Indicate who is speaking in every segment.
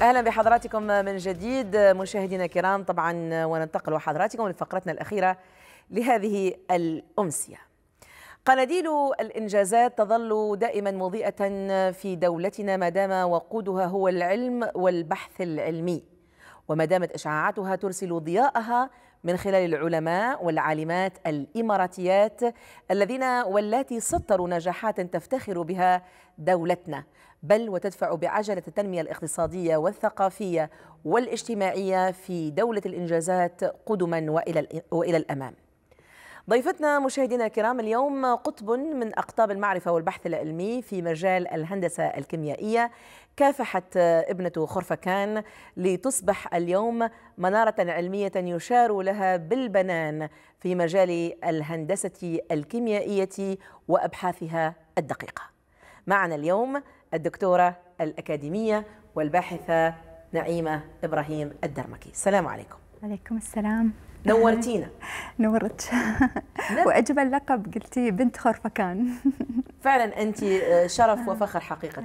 Speaker 1: اهلا بحضراتكم من جديد مشاهدينا الكرام طبعا وننتقل حضراتكم لفقرتنا الاخيره لهذه الامسيه قناديل الانجازات تظل دائما مضيئه في دولتنا ما دام وقودها هو العلم والبحث العلمي وما دامت اشعاعاتها ترسل ضياءها من خلال العلماء والعالمات الاماراتيات الذين واللاتي سطروا نجاحات تفتخر بها دولتنا بل وتدفع بعجلة التنمية الاقتصادية والثقافية والاجتماعية في دولة الإنجازات قدما وإلى, وإلى الأمام ضيفتنا مشاهدينا الكرام اليوم قطب من أقطاب المعرفة والبحث العلمي في مجال الهندسة الكيميائية كافحت ابنة خرفكان لتصبح اليوم منارة علمية يشار لها بالبنان في مجال الهندسة الكيميائية وأبحاثها الدقيقة معنا اليوم الدكتورة الأكاديمية والباحثة نعيمة إبراهيم الدرمكي السلام عليكم
Speaker 2: عليكم السلام نورتينا نورت نعم. وأجمل لقب قلتي بنت خرفكان
Speaker 1: فعلا انت آه، شرف وفخر حقيقه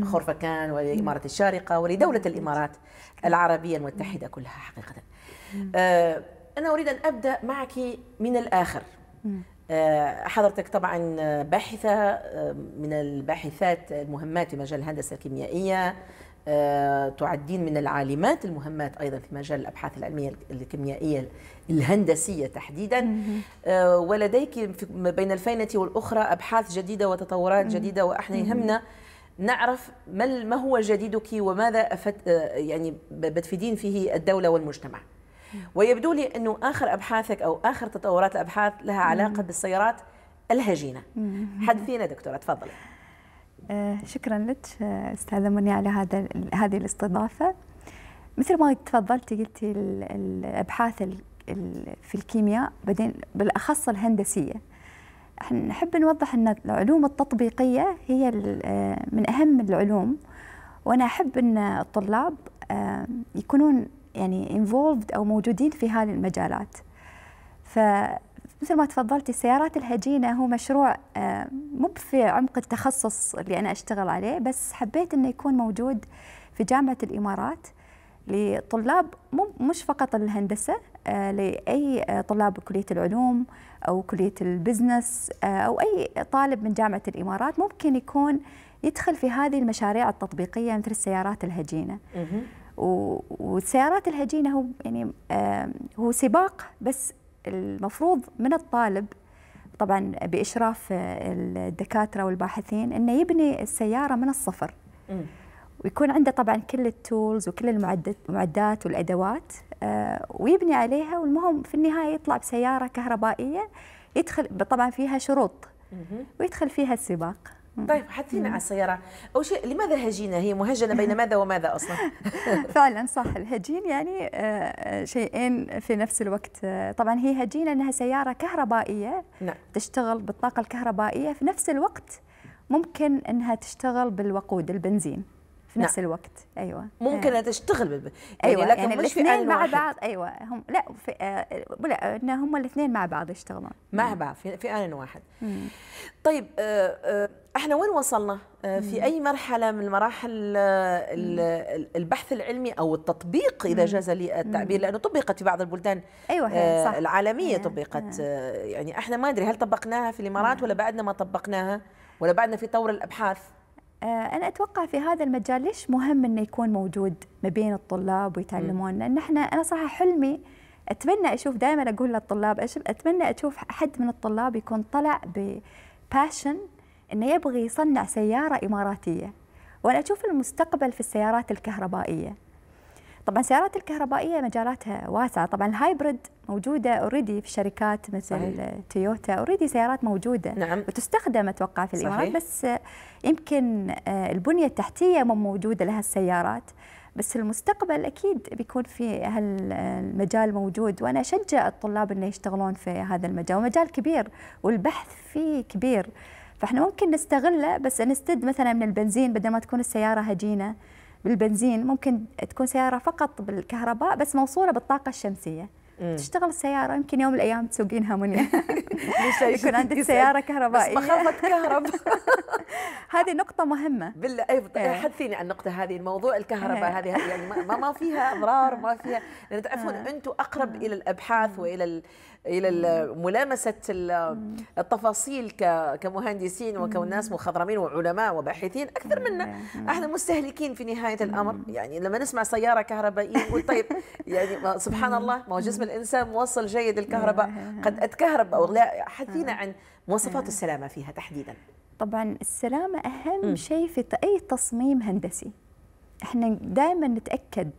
Speaker 1: لخرفكان آه، آه، ولإمارة الشارقه ولدوله الامارات العربيه المتحده كلها حقيقه انا اريد ان ابدا معك من الاخر آه، حضرتك طبعا باحثة آه، من الباحثات المهمات في مجال الهندسة الكيميائية آه، تعدين من العالمات المهمات أيضا في مجال الأبحاث العلمية الكيميائية الهندسية تحديدا ولديك بين الفينة والأخرى أبحاث جديدة وتطورات جديدة وإحنا يهمنا نعرف ما هو جديدك وماذا أفت يعني بتفيدين فيه الدولة والمجتمع ويبدو لي أنه آخر أبحاثك أو آخر تطورات الأبحاث لها علاقة بالسيارات الهجينة حدثينا دكتورة تفضلي
Speaker 2: آه، شكرا لك آه، استاذه منى على هذا هذه الاستضافه مثل ما تفضلتي قلتي الابحاث في الكيمياء بعدين بالاخص الهندسيه احنا نحب نوضح ان العلوم التطبيقيه هي آه، من اهم العلوم وانا احب ان الطلاب يكونون يعني involved أو موجودين في هذه المجالات فمثل ما تفضلتي السيارات الهجينة هو مشروع آه، مو في عمق التخصص اللي أنا أشتغل عليه بس حبيت أنه يكون موجود في جامعة الإمارات لطلاب مش فقط الهندسة آه، لأي آه، طلاب كلية العلوم أو كلية البزنس أو أي طالب من جامعة الإمارات ممكن يكون يدخل في هذه المشاريع التطبيقية مثل السيارات الهجينة والسيارات الهجينه هو يعني هو سباق بس المفروض من الطالب طبعا باشراف الدكاتره والباحثين انه يبني السياره من الصفر ويكون عنده طبعا كل التولز وكل المعدات والادوات آه، ويبني عليها والمهم في النهايه يطلع بسياره كهربائيه يدخل طبعا فيها شروط ويدخل فيها السباق طيب حدثينا على
Speaker 1: السيارة أو شيء لماذا هجينة هي مهجنة بين ماذا وماذا أصلا
Speaker 2: فعلا صح الهجين يعني آه، آه، شيئين في نفس الوقت آه، طبعا هي هجينة أنها سيارة كهربائية نعم. تشتغل بالطاقة الكهربائية في نفس الوقت ممكن أنها تشتغل بالوقود البنزين في نفس نعم. الوقت ايوه ممكن آه. تشتغل بالب... يعني ايوه لكن يعني مش في مع مع بعض ايوه هم لا في آه لا ان هم الاثنين مع بعض يشتغلون مع بعض في, في ان واحد مم. طيب آه آه احنا وين وصلنا آه في مم.
Speaker 1: اي مرحله من مراحل آه، البحث العلمي او التطبيق اذا جاز لي التعبير لانه طبقت في بعض البلدان ايوه آه صح. العالميه آه، طبقت آه. آه يعني احنا ما ادري هل طبقناها في الامارات مم. نعم. ولا بعدنا ما طبقناها ولا بعدنا في طور الابحاث
Speaker 2: آه، انا اتوقع في هذا المجال ليش مهم انه يكون موجود ما بين الطلاب ويتعلمون لان احنا انا صراحه حلمي اتمنى اشوف دائما اقول للطلاب اتمنى اشوف حد من الطلاب يكون طلع بباشن انه يبغى يصنع سياره اماراتيه وانا اشوف المستقبل في السيارات الكهربائيه طبعا السيارات الكهربائيه مجالاتها واسعه طبعا الهايبرد موجوده اوريدي في شركات مثل صحيح. تويوتا اوريدي سيارات موجوده نعم. وتستخدم اتوقع في الامارات صحيح. بس يمكن آه، البنيه التحتيه مو موجوده لها السيارات بس المستقبل اكيد بيكون في هالمجال آه، موجود وانا اشجع الطلاب انه يشتغلون في هذا المجال ومجال كبير والبحث فيه كبير فاحنا ممكن نستغله بس نستد مثلا من البنزين بدل ما تكون السياره هجينه بالبنزين ممكن تكون سياره فقط بالكهرباء بس موصوله بالطاقه الشمسيه مم. تشتغل السياره يمكن يوم من الايام تسوقينها منيا
Speaker 1: يكون عندك سياره كهربائيه بس مخافه
Speaker 2: كهرباء هذه نقطة مهمة
Speaker 1: بالله أي طيب، إيه. حدثيني عن النقطة هذه الموضوع الكهرباء إيه. هذه يعني ما, ما فيها أضرار ما فيها لأن تعرفون آه. أنتم أقرب آه. إلى الأبحاث آه. وإلى الى ملامسه التفاصيل كمهندسين وكناس مخضرمين وعلماء وباحثين اكثر منا احنا مستهلكين في نهايه الامر يعني لما نسمع سياره كهربائيه نقول طيب يعني سبحان الله ما هو جسم الانسان موصل جيد الكهرباء قد اتكهرب او لا حدثينا عن مواصفات السلامه فيها
Speaker 2: تحديدا طبعا السلامه اهم شيء في اي تصميم هندسي احنا دائما نتاكد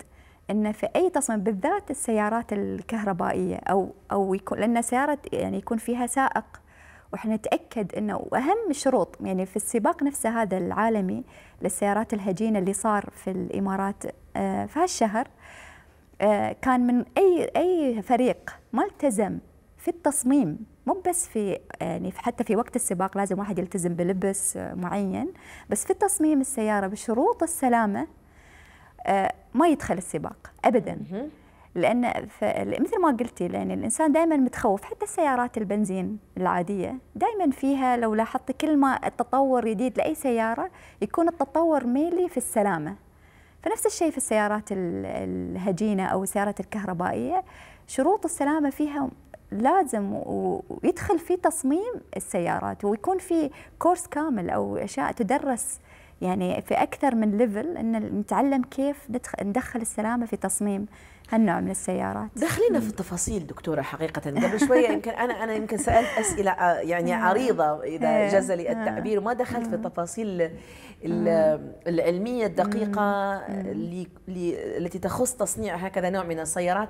Speaker 2: ان في اي تصميم بالذات السيارات الكهربائيه او او يكون لان سياره يعني يكون فيها سائق واحنا نتاكد انه واهم شروط يعني في السباق نفسه هذا العالمي للسيارات الهجينه اللي صار في الامارات آه، في هالشهر آه، كان من اي اي فريق ما التزم في التصميم مو بس في يعني حتى في وقت السباق لازم واحد يلتزم بلبس آه، معين بس في تصميم السياره بشروط السلامه آه، ما يدخل السباق ابدا لان مثل ما قلتي لان الانسان دائما متخوف حتى السيارات البنزين العاديه دائما فيها لو لاحظتي كل ما التطور جديد لاي سياره يكون التطور ميلي في السلامه فنفس الشيء في السيارات الهجينه او السيارات الكهربائيه شروط السلامه فيها لازم ويدخل في تصميم السيارات ويكون في كورس كامل او اشياء تدرس يعني في اكثر من ليفل ان نتعلم كيف ندخل السلامه في تصميم هالنوع من السيارات دخلينا
Speaker 1: في التفاصيل دكتوره حقيقه قبل شويه يمكن انا انا يمكن سالت اسئله آه، يعني نعم. عريضه اذا إيه. جاز لي نعم. التعبير وما دخلت في التفاصيل العلميه الدقيقه التي تخص تصنيع هكذا نوع من السيارات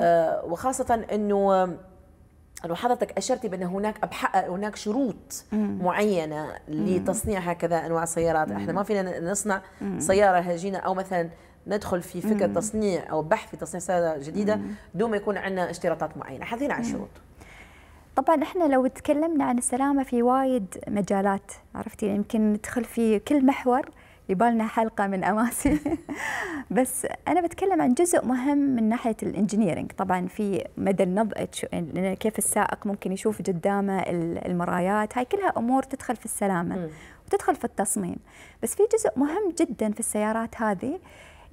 Speaker 1: آه، وخاصه انه حضرتك اشرتي بان هناك هناك شروط معينه لتصنيع هكذا انواع السيارات احنا ما فينا نصنع سياره هجينه او مثلا ندخل في فكره تصنيع او بحث في تصنيع سياره جديده دون ما يكون عندنا اشتراطات معينه حطينا على الشروط
Speaker 2: طبعا احنا لو تكلمنا عن السلامه في وايد مجالات عرفتي يمكن ندخل في كل محور يبالنا حلقة من أماسي بس أنا بتكلم عن جزء مهم من ناحية الإنجنييرنج طبعا في مدى النبض كيف السائق ممكن يشوف قدامه المرايات هاي كلها أمور تدخل في السلامة وتدخل في التصميم بس في جزء مهم جدا في السيارات هذه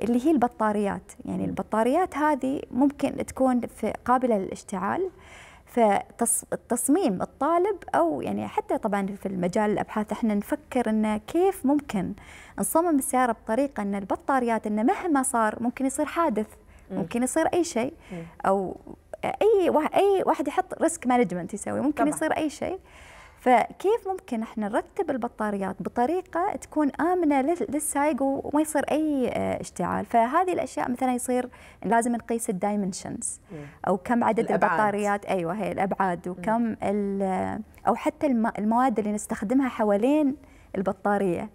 Speaker 2: اللي هي البطاريات يعني البطاريات هذه ممكن تكون في قابلة للاشتعال فتصميم الطالب او يعني حتى طبعا في المجال الابحاث احنا نفكر انه كيف ممكن نصمم السياره بطريقه ان البطاريات انه مهما صار ممكن يصير حادث ممكن يصير اي شيء او اي واحد اي واحد يحط ريسك مانجمنت يسوي ممكن طبعا. يصير اي شيء فكيف ممكن احنا نرتب البطاريات بطريقه تكون امنه للسايق وما يصير اي آه، اشتعال فهذه الاشياء مثلا يصير لازم نقيس الدايمنشنز إيه. او كم عدد الأبعاد. البطاريات ايوه هي الابعاد إيه. وكم او حتى المواد اللي نستخدمها حوالين البطاريه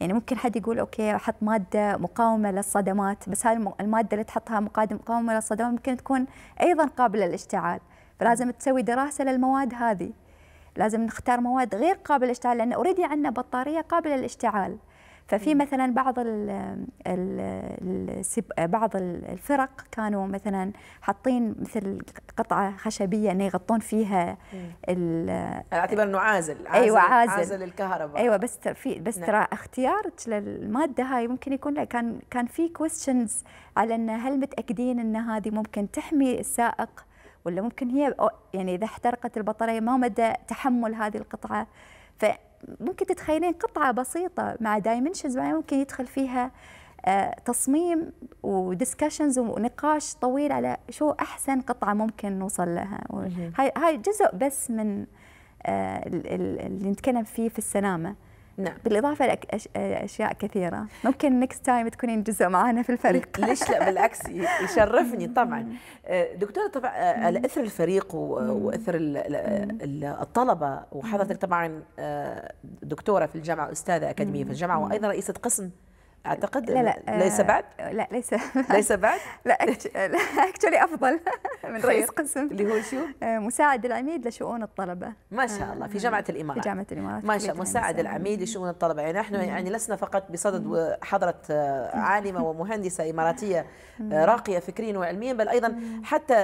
Speaker 2: يعني ممكن حد يقول اوكي احط ماده مقاومه للصدمات بس هاي الماده اللي تحطها مقاومه للصدمات ممكن تكون ايضا قابله للاشتعال فلازم تسوي دراسه للمواد هذه لازم نختار مواد غير قابله للاشتعال لان اوريدي عندنا بطاريه قابله للاشتعال ففي مثلا بعض ال ال بعض الفرق كانوا مثلا حاطين مثل قطعه خشبيه انه يغطون فيها على
Speaker 1: اعتبار انه عازل ايوه عازل عازل الكهرباء
Speaker 2: ايوه بس في بس نعم. ترى اختيارك للماده هاي ممكن يكون كان كان في كويستشنز على انه هل متاكدين ان هذه ممكن تحمي السائق ولا ممكن هي يعني اذا احترقت البطاريه ما مدى تحمل هذه القطعه فممكن تتخيلين قطعه بسيطه مع دايمنشنز ممكن يدخل فيها آه، تصميم ودسكشنز ونقاش طويل على شو احسن قطعه ممكن نوصل لها هاي هاي جزء بس من آه، اللي نتكلم فيه في السلامه نعم بالاضافه لاشياء كثيره ممكن نكست تايم تكونين جزء معنا في الفريق ليش لا بالعكس
Speaker 1: يشرفني
Speaker 2: طبعا آه، دكتوره طبعا على آه، اثر الفريق واثر
Speaker 1: الطلبه وحضرتك طبعا آه، دكتوره في الجامعه استاذه اكاديميه في الجامعه وايضا رئيسه
Speaker 2: قسم اعتقد لا آه، لا ليس بعد لا ليس ليس بعد لا اكشلي افضل من رئيس قسم اللي هو شو آه، مساعد العميد لشؤون الطلبه ما شاء الله في آه، جامعه الامارات في جامعه الامارات ما شاء الله مساعد العميد
Speaker 1: لشؤون الطلبه يعني نحن يعني لسنا فقط بصدد حضره عالمه ومهندسه اماراتيه راقيه فكريا وعلميا بل ايضا حتى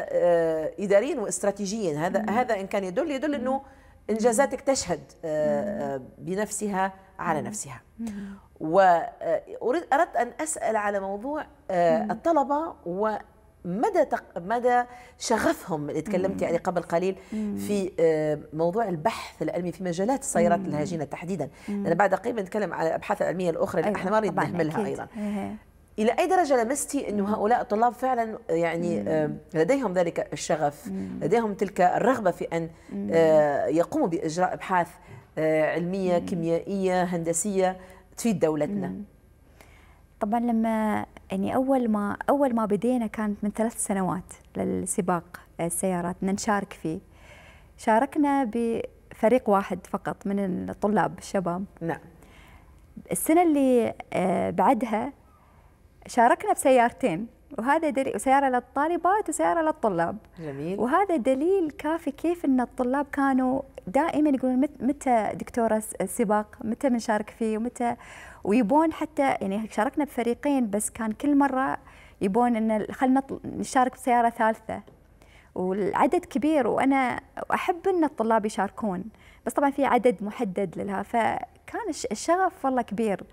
Speaker 1: اداريا واستراتيجيا هذا هذا ان كان يدل يدل انه انجازاتك تشهد آه، آه، بنفسها على نفسها واريد آه، اردت ان اسال على موضوع الطلبه و مدى تق... مدى شغفهم اللي تكلمتي عليه قبل قليل في موضوع البحث العلمي في مجالات السيارات الهجينه تحديدا لان بعد قليل بنتكلم على الابحاث العلميه الاخرى اللي أيوة. احنا ما نريد نهملها ايضا الى اي درجه لمستي انه هؤلاء الطلاب فعلا يعني لديهم ذلك الشغف لديهم تلك الرغبه في ان آه، يقوموا باجراء ابحاث آه، علميه كيميائيه هندسيه تفيد دولتنا
Speaker 2: طبعا لما يعني اول ما اول ما بدينا كانت من ثلاث سنوات للسباق آه، السيارات نشارك فيه شاركنا بفريق واحد فقط من الطلاب الشباب نعم السنه اللي بعدها شاركنا بسيارتين وهذا دليل سيارة للطالبات وسيارة للطلاب جميل وهذا دليل كافي كيف ان الطلاب كانوا دائما يقولون مت متى دكتورة السباق متى بنشارك فيه ومتى ويبون حتى يعني شاركنا بفريقين بس كان كل مرة يبون ان خلنا نشارك بسيارة ثالثة والعدد كبير وانا احب ان الطلاب يشاركون بس طبعا في عدد محدد لها فكان الشغف والله كبير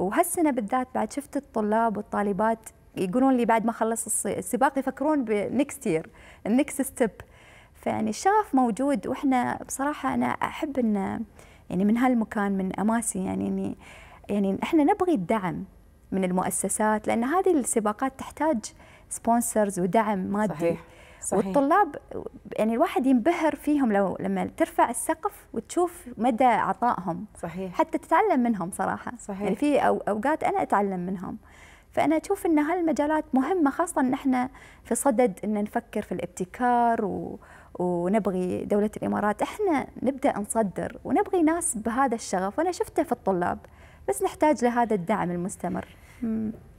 Speaker 2: وهالسنه بالذات بعد شفت الطلاب والطالبات يقولون لي بعد ما خلص السباق يفكرون بنكست يير النكست ستيب فيعني الشغف موجود واحنا بصراحه انا احب ان يعني من هالمكان من اماسي يعني اني يعني احنا نبغي الدعم من المؤسسات لان هذه السباقات تحتاج سبونسرز ودعم مادي صحيح. صحيح. والطلاب يعني الواحد ينبهر فيهم لو لما ترفع السقف وتشوف مدى عطائهم صحيح حتى تتعلم منهم صراحه صحيح. يعني في اوقات انا اتعلم منهم فانا اشوف ان هالمجالات مهمه خاصه ان احنا في صدد ان نفكر في الابتكار و ونبغي دولة الإمارات إحنا نبدأ نصدر ونبغي ناس بهذا الشغف وأنا شفته في الطلاب بس نحتاج لهذا الدعم المستمر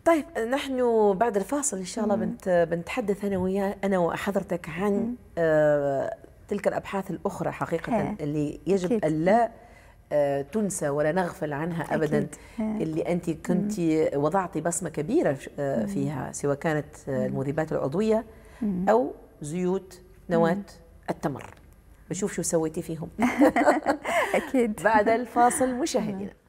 Speaker 1: طيب نحن بعد الفاصل ان شاء الله بنت بنتحدث انا ويا انا وحضرتك عن آه تلك الابحاث الاخرى حقيقه اللي يجب الا لا آه، تنسى ولا نغفل عنها ابدا أكيد. اللي انت كنت وضعتي بصمه كبيره آه، فيها سواء كانت آه، المذيبات العضويه او زيوت نواه التمر بشوف شو سويتي فيهم اكيد بعد الفاصل مشاهدينا نعم.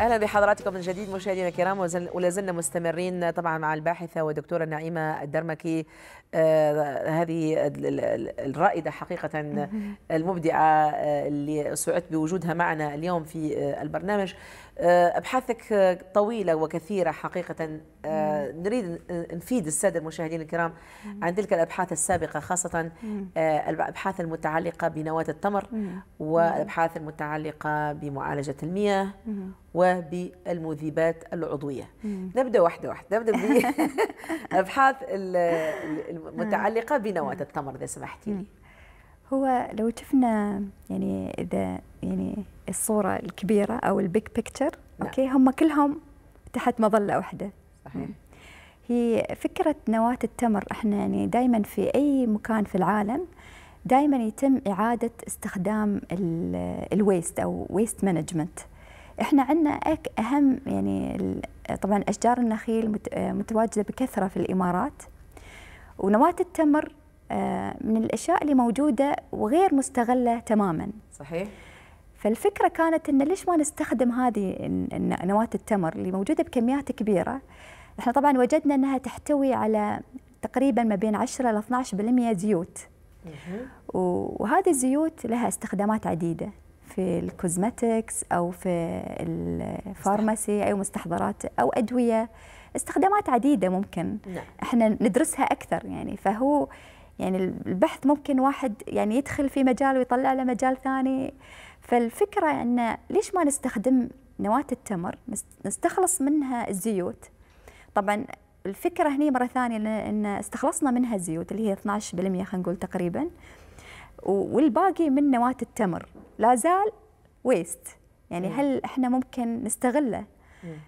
Speaker 1: اهلا بحضراتكم من جديد مشاهدينا الكرام ولا زلنا مستمرين طبعا مع الباحثه والدكتوره نعيمه الدرمكي آه هذه الرائده حقيقه المبدعه آه، اللي سعدت بوجودها معنا اليوم في آه، البرنامج آه، ابحاثك آه، طويله وكثيره حقيقه آه، نريد نفيد الساده المشاهدين الكرام عن تلك الابحاث السابقه خاصه الابحاث المتعلقه بنواه التمر والابحاث المتعلقه بمعالجه المياه وبالمذيبات العضويه نبدا واحده واحده نبدا بالابحاث المتعلقه بنواه التمر اذا سمحتي
Speaker 2: لي هو لو شفنا يعني اذا يعني الصوره الكبيره او البيج بيكتشر نعم. اوكي هم كلهم تحت مظله واحده صحيح هي فكره نواه التمر احنا يعني دائما في اي مكان في العالم دائما يتم اعاده استخدام الويست او ويست مانجمنت احنا عندنا اهم يعني طبعا اشجار النخيل متواجده بكثره في الامارات ونواه التمر آه، من الاشياء اللي موجوده وغير مستغله تماما صحيح فالفكره كانت ان ليش ما نستخدم هذه نواه التمر اللي موجوده بكميات كبيره احنا طبعا وجدنا انها تحتوي على تقريبا ما بين 10 ل 12% زيوت وهذه الزيوت لها استخدامات عديده في الكوزمتكس او في الفارماسي او مستحضرات او ادويه استخدامات عديده ممكن نعم. احنا ندرسها اكثر يعني فهو يعني البحث ممكن واحد يعني يدخل في مجال ويطلع له مجال ثاني فالفكرة أن ليش ما نستخدم نواة التمر نستخلص منها الزيوت طبعا الفكرة هنا مرة ثانية أن استخلصنا منها الزيوت اللي هي 12% خلينا نقول تقريبا والباقي من نواة التمر لا زال ويست يعني هل احنا ممكن نستغله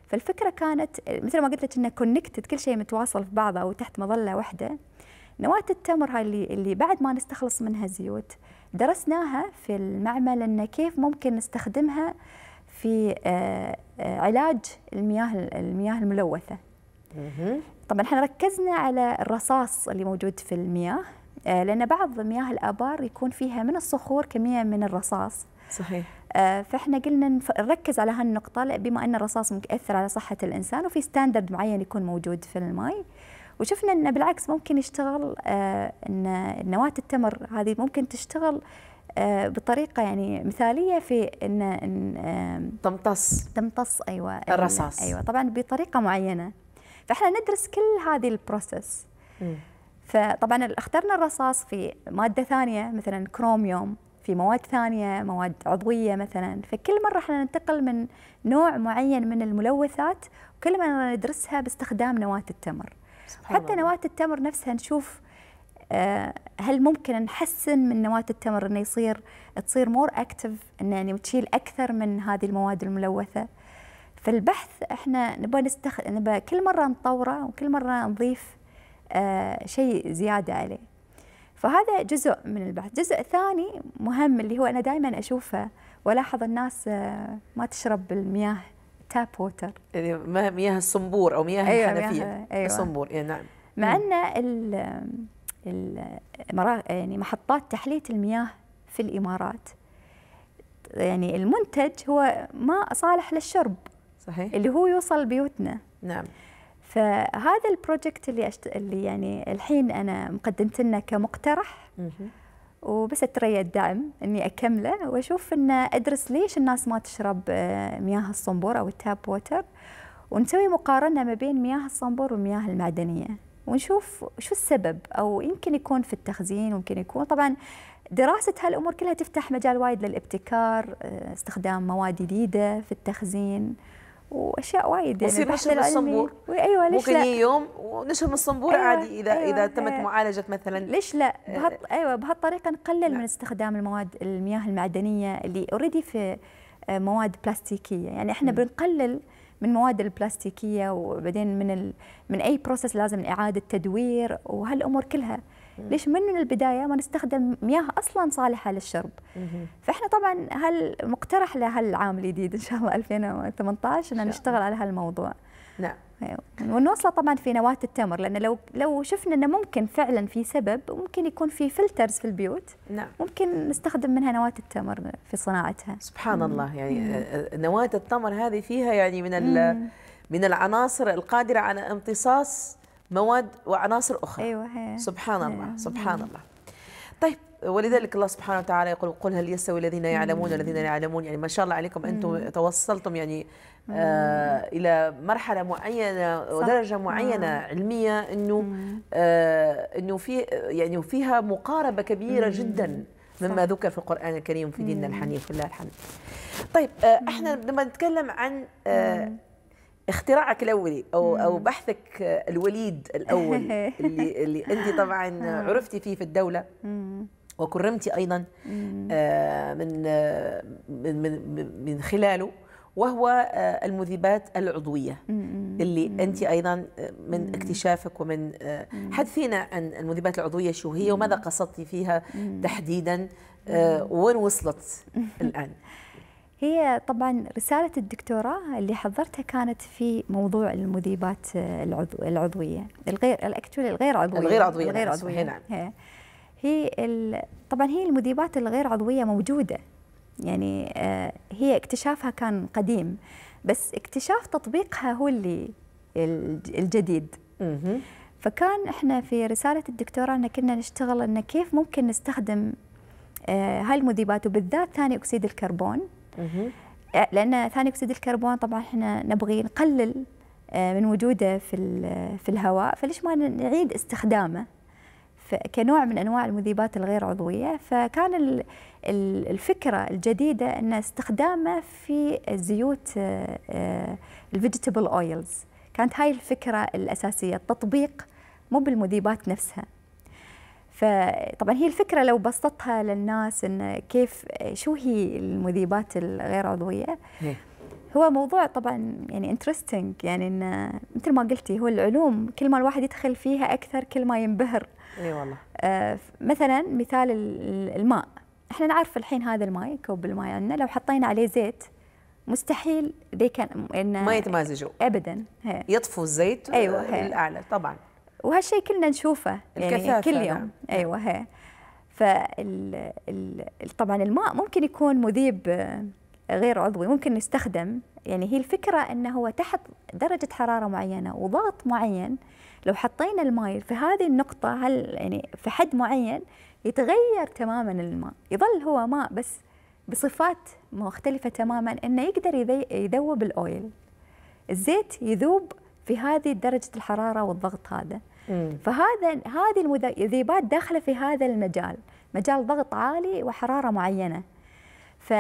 Speaker 2: فالفكره كانت مثل ما قلت لك انه كونكتد كل شيء متواصل في بعضه وتحت مظله واحده نواة التمر هاي اللي اللي بعد ما نستخلص منها زيوت درسناها في المعمل ان كيف ممكن نستخدمها في آه، آه، علاج المياه المياه الملوثه. طبعا احنا ركزنا على الرصاص اللي موجود في المياه آه، لان بعض مياه الابار يكون فيها من الصخور كميه من الرصاص. صحيح. فاحنا قلنا نركز على هالنقطه بما ان الرصاص ممكن ياثر على صحه الانسان وفي ستاندرد معين يكون موجود في الماي. وشفنا انه بالعكس ممكن يشتغل آه، ان نواه التمر هذه ممكن تشتغل آه، بطريقه يعني مثاليه في ان, إن تمتص تمتص أيوة،, ايوه الرصاص ايوه طبعا بطريقه معينه فاحنا ندرس كل هذه البروسيس فطبعا اخترنا الرصاص في ماده ثانيه مثلا كروميوم في مواد ثانيه مواد عضويه مثلا فكل مره احنا ننتقل من نوع معين من الملوثات وكل ما ندرسها باستخدام نواه التمر حتى نواه التمر نفسها نشوف آه، هل ممكن نحسن من نواة التمر انه يصير تصير مور اكتف انه يعني تشيل اكثر من هذه المواد الملوثه فالبحث احنا نبغى نستخ... نبغى كل مره نطوره وكل مره نضيف آه، شيء زياده عليه فهذا جزء من البحث جزء ثاني مهم اللي هو انا دائما اشوفه والاحظ الناس آه، ما تشرب المياه تاب ووتر
Speaker 1: يعني مياه الصنبور او مياه أيوة الحنفيه مياه أيوة. الصنبور يعني
Speaker 2: نعم مع ان يعني محطات تحليه المياه في الامارات يعني المنتج هو ماء صالح للشرب صحيح اللي هو يوصل بيوتنا نعم فهذا البروجكت اللي أشت... اللي يعني الحين انا مقدمت لنا كمقترح مه. وبس اتريى الدعم اني اكمله واشوف ان ادرس ليش الناس ما تشرب آه، مياه الصنبور او التاب ووتر ونسوي مقارنه ما بين مياه الصنبور والمياه المعدنيه ونشوف شو السبب او يمكن يكون في التخزين ممكن يكون طبعا دراسة هالأمور كلها تفتح مجال وايد للابتكار آه، استخدام مواد جديدة في التخزين واشياء وايد يعني بصير نشم الصنبور ايوه ليش ممكن لا؟ يوم ونشم الصنبور أيوة عادي اذا أيوة اذا تمت أيوة. معالجه مثلا ليش لا؟ آه، بهط آه. ايوه بهالطريقه نقلل من استخدام المواد المياه المعدنيه اللي اوريدي في آه، مواد بلاستيكيه يعني احنا م. بنقلل من مواد البلاستيكيه وبعدين من ال... من اي بروسس لازم اعاده تدوير وهالامور كلها ليش من البدايه ما نستخدم مياه اصلا صالحه للشرب فاحنا طبعا هل مقترح لهالعام الجديد ان شاء الله 2018 ان نشتغل على هالموضوع نعم أيوة. ونوصله طبعا في نواه التمر لان لو لو شفنا انه ممكن فعلا في سبب ممكن يكون في فلترز في البيوت نعم. ممكن نستخدم منها نواه التمر في صناعتها سبحان مم. الله يعني مم.
Speaker 1: نواه التمر هذه فيها يعني من من العناصر القادره على امتصاص مواد وعناصر أخرى أيوة سبحان الله سبحان الله طيب ولذلك الله سبحانه وتعالى يقول قل هل يستوي الذين يعلمون الذين لا يعلمون يعني ما شاء الله عليكم انتم توصلتم يعني
Speaker 2: آه
Speaker 1: الى مرحله معينه ودرجه معينه مم. آه. علميه انه آه انه في يعني فيها مقاربه كبيره مم. جدا مما ذكر في القران الكريم في ديننا الحنيف لله الحمد طيب آه احنا لما نتكلم عن آه اختراعك الاولي او او بحثك الوليد الاول اللي اللي انت طبعا آه. عرفتي فيه في الدوله وكرمتي ايضا آه، آه، من من من خلاله وهو المذيبات العضويه اللي انت ايضا من اكتشافك ومن حدثينا عن المذيبات العضويه شو هي وماذا قصدتي فيها تحديدا وين وصلت الان
Speaker 2: هي طبعا رسالة الدكتوراه اللي حضرتها كانت في موضوع المذيبات آه، العضو العضوية الغير الاكتوال الغير عضوية الغير عضوية الغير عضوية نعم هي, هي طبعا هي المذيبات الغير عضوية موجودة يعني آه، هي اكتشافها كان قديم بس اكتشاف تطبيقها هو اللي الجديد فكان احنا في رسالة الدكتوراه ان كنا نشتغل ان كيف ممكن نستخدم آه، هاي المذيبات وبالذات ثاني اكسيد الكربون أه، لان ثاني اكسيد الكربون طبعا احنا نبغي نقلل أه، من وجوده في في الهواء فليش ما نعيد استخدامه كنوع من انواع المذيبات الغير عضويه فكان الفكره الجديده ان استخدامه في زيوت الفيجيتابل اويلز كانت هاي الفكره الاساسيه التطبيق مو بالمذيبات نفسها فطبعا هي الفكره لو بسطتها للناس ان كيف شو هي المذيبات الغير عضويه هو موضوع طبعا يعني انترستنج يعني ان مثل ما قلتي هو العلوم كل ما الواحد يدخل فيها اكثر كل ما ينبهر اي والله آه مثلا مثال الماء احنا نعرف الحين هذا الماء كوب الماء عندنا لو حطينا عليه زيت مستحيل ذي كان ما يتمازجوا ابدا هي.
Speaker 1: يطفو الزيت أيوة الاعلى
Speaker 2: طبعا وهالشيء كلنا نشوفه يعني كل نعم. يوم نعم. ايوه هي فال طبعا الماء ممكن يكون مذيب آه، غير عضوي ممكن يستخدم يعني هي الفكره انه هو تحت درجه حراره معينه وضغط معين لو حطينا الماء في هذه النقطه هل يعني في حد معين يتغير تماما الماء يظل هو ماء بس بصفات مختلفه تماما انه يقدر يذوب الاويل الزيت يذوب في هذه درجه الحراره والضغط هذا فهذا هذه المذيبات داخله في هذا المجال مجال ضغط عالي وحراره معينه ف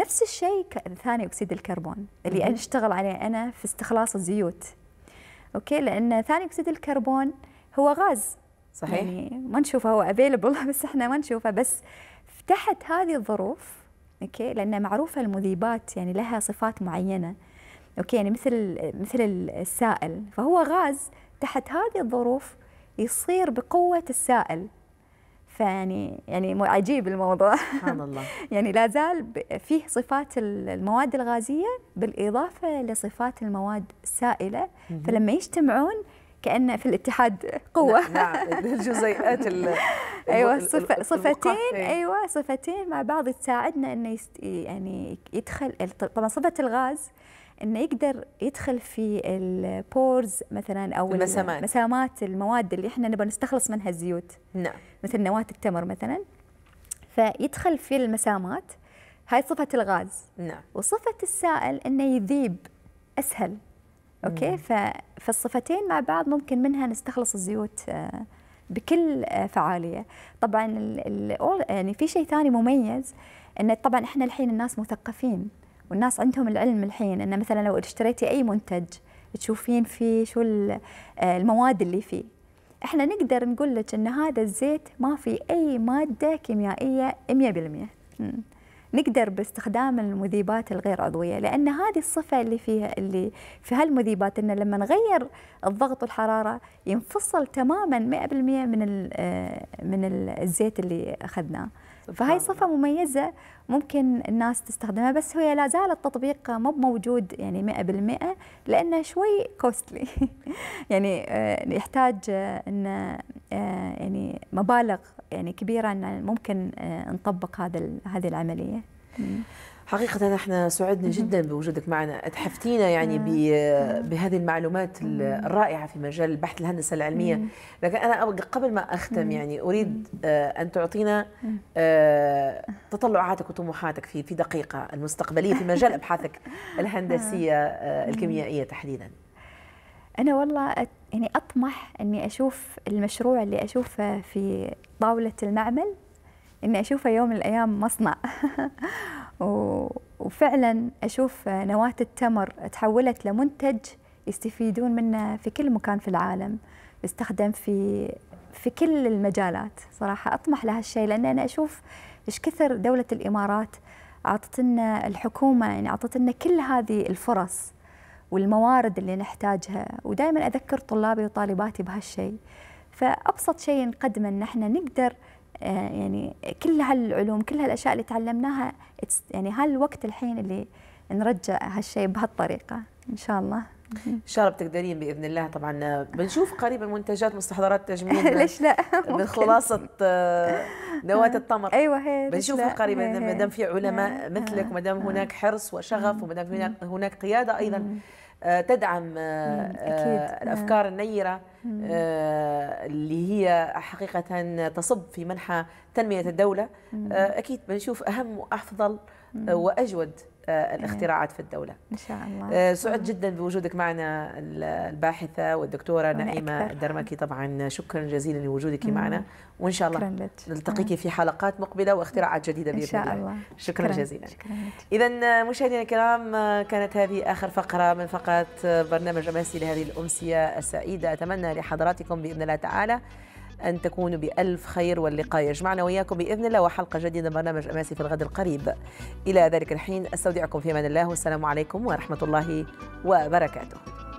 Speaker 2: نفس الشيء ثاني اكسيد الكربون اللي انا اشتغل عليه انا في استخلاص الزيوت اوكي لان ثاني اكسيد الكربون هو غاز صحيح يعني ما نشوفه هو افيلبل بس احنا ما نشوفه بس تحت هذه الظروف اوكي لان معروفه المذيبات يعني لها صفات معينه اوكي يعني مثل مثل السائل فهو غاز تحت هذه الظروف يصير بقوه السائل فيعني يعني عجيب الموضوع سبحان الله يعني لا زال فيه صفات المواد الغازيه بالاضافه لصفات المواد السائله فلما يجتمعون كان في الاتحاد قوه نعم الجزيئات ايوه صفة صفتين ايوه صفتين مع بعض تساعدنا انه يعني يدخل طبعا صفه الغاز انه يقدر يدخل في البورز مثلا او المسامات, المسامات المواد اللي احنا نبغى نستخلص منها الزيوت نعم مثل نواه التمر مثلا فيدخل في المسامات هاي صفه الغاز نعم وصفه السائل انه يذيب اسهل اوكي فالصفتين مع بعض ممكن منها نستخلص الزيوت آه، بكل آه، فعاليه طبعا يعني في شيء ثاني مميز ان طبعا احنا الحين الناس مثقفين والناس عندهم العلم الحين أن مثلا لو اشتريتي أي منتج تشوفين فيه شو آه، المواد اللي فيه احنا نقدر نقول لك ان هذا الزيت ما في اي ماده كيميائيه 100% نقدر باستخدام المذيبات الغير عضويه لان هذه الصفه اللي فيها اللي في هالمذيبات ان لما نغير الضغط والحراره ينفصل تماما 100% من آه، من الزيت اللي اخذناه فهي صفة مميزة ممكن الناس تستخدمها بس هي لا زال التطبيق مو موجود يعني 100% لأنه شوي كوستلي يعني آه، يحتاج آه، أن آه، يعني مبالغ يعني كبيرة أن ممكن نطبق هذا هذه العملية. حقيقة احنا سعدنا جدا بوجودك معنا، اتحفتينا يعني
Speaker 1: بهذه المعلومات الرائعة في مجال البحث الهندسة العلمية، لكن انا قبل ما اختم يعني اريد آه، ان تعطينا آه، تطلعاتك وطموحاتك في في دقيقة المستقبلية في مجال ابحاثك الهندسية آه، الكيميائية تحديدا.
Speaker 2: انا والله يعني اطمح اني اشوف المشروع اللي اشوفه في طاولة المعمل اني اشوفه يوم من الايام مصنع وفعلا أشوف نواة التمر تحولت لمنتج يستفيدون منه في كل مكان في العالم يستخدم في في كل المجالات صراحة أطمح لهالشيء لأن أنا أشوف إيش كثر دولة الإمارات أعطت لنا الحكومة يعني أعطت لنا كل هذه الفرص والموارد اللي نحتاجها ودائما أذكر طلابي وطالباتي بهالشيء فأبسط شيء نقدمه أن احنا نقدر آه، يعني كل هالعلوم كل هالاشياء اللي تعلمناها يعني هالوقت الحين اللي نرجع هالشيء بهالطريقه ان شاء الله
Speaker 1: ان شاء الله بتقدرين باذن الله طبعا بنشوف قريبا منتجات مستحضرات تجميل ليش
Speaker 2: لا من خلاصه
Speaker 1: آه، نواه التمر
Speaker 2: ايوه هي بنشوف قريبا ما دام
Speaker 1: في علماء مثلك وما آه. دام هناك حرص وشغف وما دام هناك هناك قياده ايضا آه، تدعم آه، آه، أكيد. نعم. الافكار النيره اللي هي حقيقه تصب في منحى تنميه الدوله اكيد بنشوف اهم وافضل واجود آه، إيه. الاختراعات في الدولة إن شاء الله آه، سعد جدا بوجودك معنا الباحثة والدكتورة نعيمة الدرمكي طبعا شكرا جزيلا لوجودك معنا وإن شاء الله نلتقيك آه. في حلقات مقبلة واختراعات جديدة بإذن الله إن شاء الله شكرا, شكرا جزيلا إذا مشاهدينا الكرام كانت هذه آخر فقرة من فقرات برنامج أماسي لهذه الأمسية السعيدة أتمنى لحضراتكم بإذن الله تعالى أن تكونوا بألف خير واللقاء يجمعنا وإياكم بإذن الله وحلقة جديدة من برنامج أماسي في الغد القريب إلى ذلك الحين أستودعكم في أمان الله والسلام عليكم ورحمة الله وبركاته